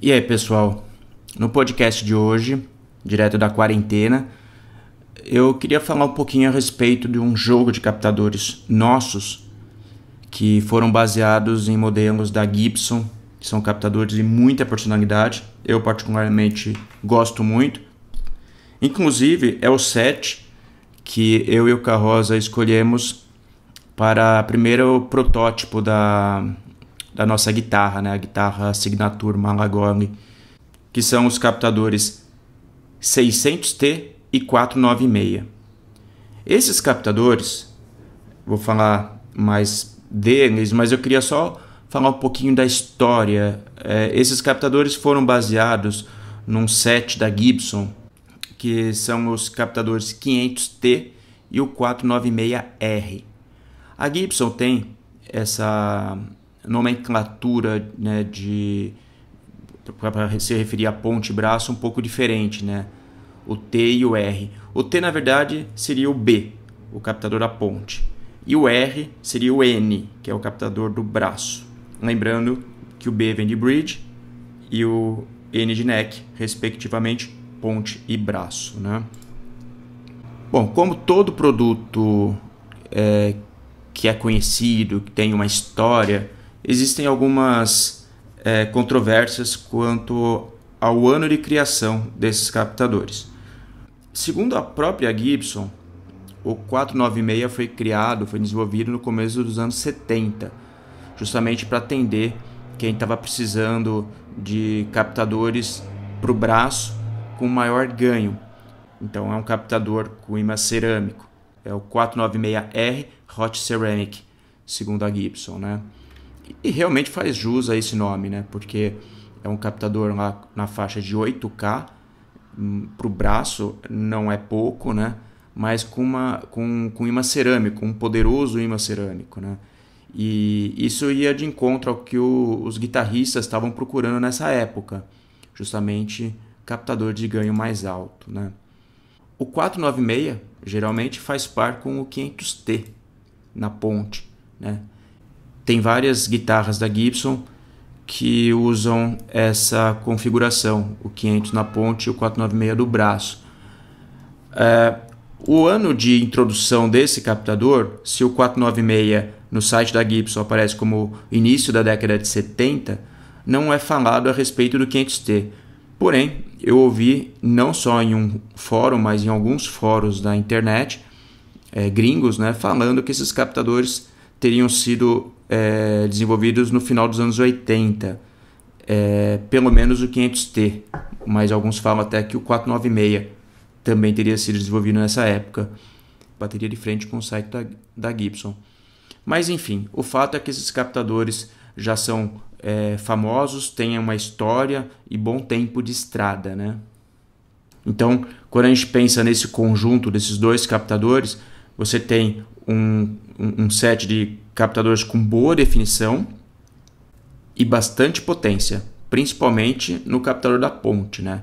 E aí, pessoal? No podcast de hoje, direto da quarentena, eu queria falar um pouquinho a respeito de um jogo de captadores nossos que foram baseados em modelos da Gibson, que são captadores de muita personalidade. Eu particularmente gosto muito. Inclusive, é o set que eu e o Carrosa escolhemos para primeiro protótipo da da nossa guitarra, né? a guitarra Signature Malagoli, que são os captadores 600T e 496. Esses captadores, vou falar mais deles, mas eu queria só falar um pouquinho da história. É, esses captadores foram baseados num set da Gibson, que são os captadores 500T e o 496R. A Gibson tem essa nomenclatura né, de para se referir a ponte e braço um pouco diferente, né? O T e o R. O T, na verdade, seria o B, o captador da ponte. E o R seria o N, que é o captador do braço. Lembrando que o B vem de bridge e o N de neck, respectivamente, ponte e braço. Né? Bom, como todo produto é, que é conhecido, que tem uma história, existem algumas é, controvérsias quanto ao ano de criação desses captadores. Segundo a própria Gibson, o 496 foi criado, foi desenvolvido no começo dos anos 70, justamente para atender quem estava precisando de captadores para o braço com maior ganho. Então é um captador com imã cerâmico. É o 496R Hot Ceramic, segundo a Gibson, né? E realmente faz jus a esse nome, né? Porque é um captador lá na faixa de 8K para o braço não é pouco, né? Mas com uma com, com imã cerâmico, um poderoso imã cerâmico, né? E isso ia de encontro ao que o, os guitarristas estavam procurando nessa época, justamente captador de ganho mais alto, né? O 496 geralmente faz par com o 500T na ponte, né? Tem várias guitarras da Gibson que usam essa configuração, o 500 na ponte e o 496 do braço. É, o ano de introdução desse captador, se o 496 no site da Gibson aparece como início da década de 70, não é falado a respeito do 500T. Porém, eu ouvi não só em um fórum, mas em alguns fóruns da internet, é, gringos, né, falando que esses captadores teriam sido é, desenvolvidos no final dos anos 80, é, pelo menos o 500T, mas alguns falam até que o 496 também teria sido desenvolvido nessa época, bateria de frente com o site da, da Gibson. Mas enfim, o fato é que esses captadores já são é, famosos, têm uma história e bom tempo de estrada, né? Então, quando a gente pensa nesse conjunto desses dois captadores, você tem um, um set de captadores com boa definição e bastante potência, principalmente no captador da ponte, né?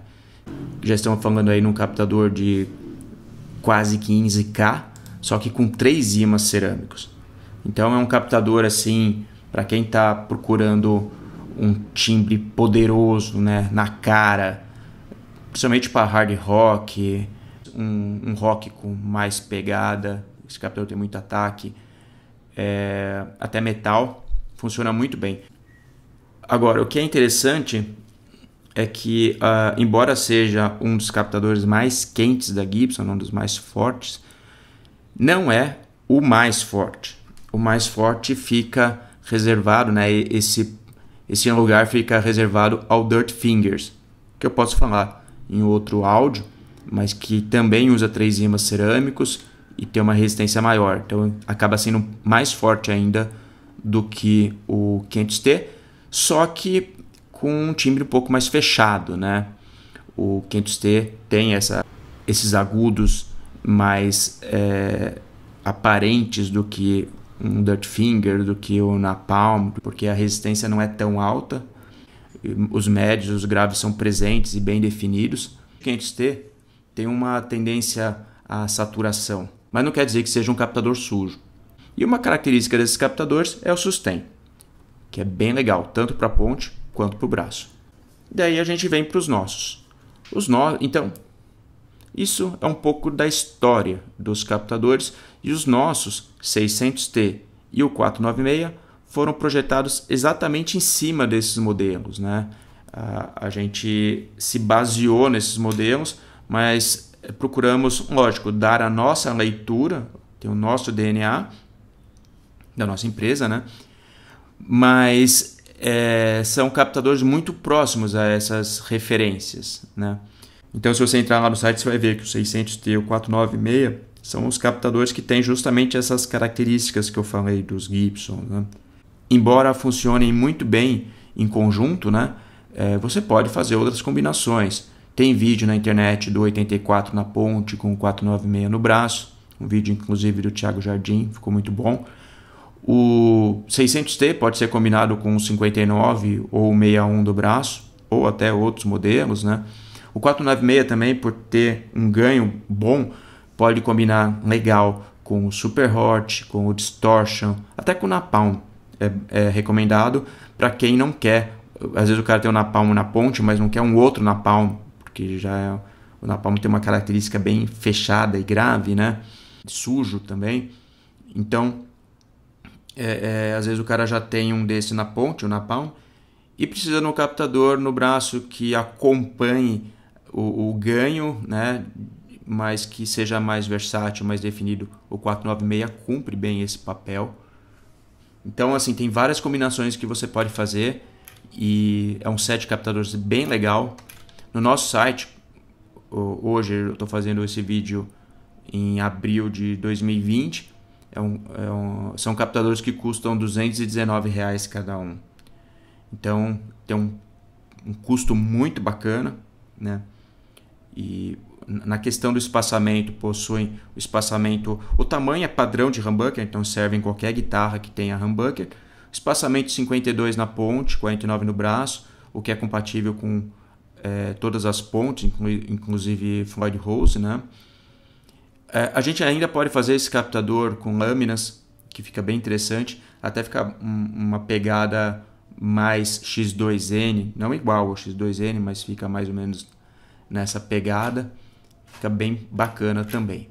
Já estamos falando aí num captador de quase 15K, só que com três ímãs cerâmicos. Então é um captador assim para quem está procurando um timbre poderoso, né, na cara, principalmente para hard rock, um, um rock com mais pegada. Esse captador tem muito ataque, é, até metal, funciona muito bem. Agora, o que é interessante é que, uh, embora seja um dos captadores mais quentes da Gibson, um dos mais fortes, não é o mais forte. O mais forte fica reservado, né? Esse, esse lugar fica reservado ao Dirt Fingers, que eu posso falar em outro áudio, mas que também usa três rimas cerâmicos e ter uma resistência maior. Então acaba sendo mais forte ainda do que o 500T, só que com um timbre um pouco mais fechado, né? O 500T tem essa, esses agudos mais é, aparentes do que um Dirt Finger, do que o Napalm, porque a resistência não é tão alta. Os médios, os graves são presentes e bem definidos. O 500T tem uma tendência à saturação mas não quer dizer que seja um captador sujo. E uma característica desses captadores é o sustain, que é bem legal, tanto para a ponte quanto para o braço. Daí a gente vem para os nossos. Os nós, no... então, isso é um pouco da história dos captadores e os nossos 600T e o 496 foram projetados exatamente em cima desses modelos, né? a gente se baseou nesses modelos, mas procuramos, lógico, dar a nossa leitura, tem o nosso DNA da nossa empresa, né? Mas é, são captadores muito próximos a essas referências, né? Então, se você entrar lá no site, você vai ver que o 600T e o 496 são os captadores que têm justamente essas características que eu falei dos Gibson. Né? Embora funcionem muito bem em conjunto, né? É, você pode fazer outras combinações. Tem vídeo na internet do 84 na ponte com 496 no braço, um vídeo inclusive do Thiago Jardim, ficou muito bom. O 600T pode ser combinado com o 59 ou 61 do braço, ou até outros modelos, né? O 496 também, por ter um ganho bom, pode combinar legal com o Super Hot, com o Distortion, até com o Napalm. É, é recomendado para quem não quer. Às vezes o cara tem o Napalm na ponte, mas não quer um outro Napalm porque já é, o napalm tem uma característica bem fechada e grave, né? Sujo também. Então, é, é, às vezes o cara já tem um desse na ponte, o napalm, e precisa de um captador no braço que acompanhe o, o ganho, né? mas que seja mais versátil, mais definido. O 496 cumpre bem esse papel. Então, assim, tem várias combinações que você pode fazer e é um set de captadores bem legal. No nosso site, hoje eu estou fazendo esse vídeo em abril de 2020, é um, é um, são captadores que custam 219 reais cada um. Então tem um, um custo muito bacana, né? E na questão do espaçamento, possuem o espaçamento. O tamanho é padrão de humbucker, então serve em qualquer guitarra que tenha humbucker. Espaçamento 52 na ponte, 49 no braço, o que é compatível com é, todas as pontes, inclusive Floyd Rose, né? É, a gente ainda pode fazer esse captador com lâminas, que fica bem interessante, até ficar um, uma pegada mais X2N, não igual ao X2N, mas fica mais ou menos nessa pegada. Fica bem bacana também.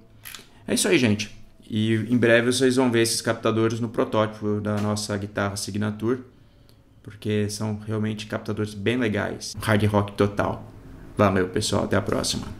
É isso aí, gente. E em breve vocês vão ver esses captadores no protótipo da nossa guitarra Signature porque são realmente captadores bem legais. Hard rock total. Valeu, pessoal. Até a próxima.